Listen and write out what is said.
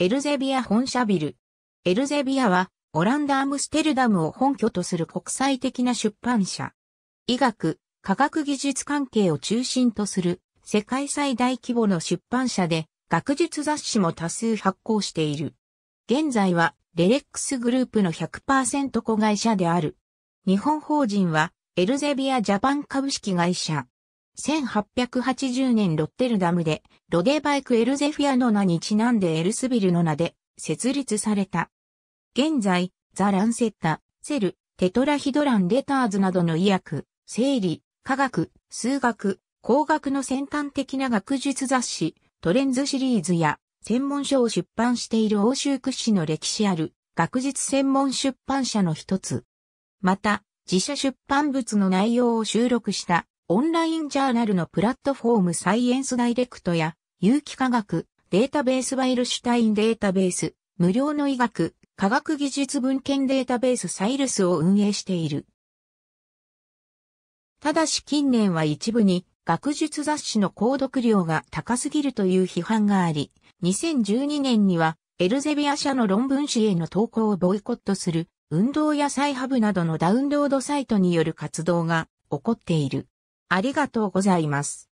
エルゼビア本社ビル。エルゼビアは、オランダ・アムステルダムを本拠とする国際的な出版社。医学、科学技術関係を中心とする世界最大規模の出版社で学術雑誌も多数発行している。現在はレレックスグループの100%子会社である。日本法人はエルゼビアジャパン株式会社。1880年ロッテルダムで、ロデバイク・エルゼフィアの名にちなんでエルスビルの名で設立された。現在、ザ・ランセッタ、セル、テトラヒドラン・レターズなどの医薬、生理、科学、数学、工学の先端的な学術雑誌、トレンズシリーズや、専門書を出版している欧州屈指の歴史ある、学術専門出版社の一つ。また、自社出版物の内容を収録したオンラインジャーナルのプラットフォームサイエンスダイレクトや、有機化学、データベースバイルシュタインデータベース、無料の医学、科学技術文献データベースサイルスを運営している。ただし近年は一部に学術雑誌の購読量が高すぎるという批判があり、2012年にはエルゼビア社の論文誌への投稿をボイコットする運動やサイハブなどのダウンロードサイトによる活動が起こっている。ありがとうございます。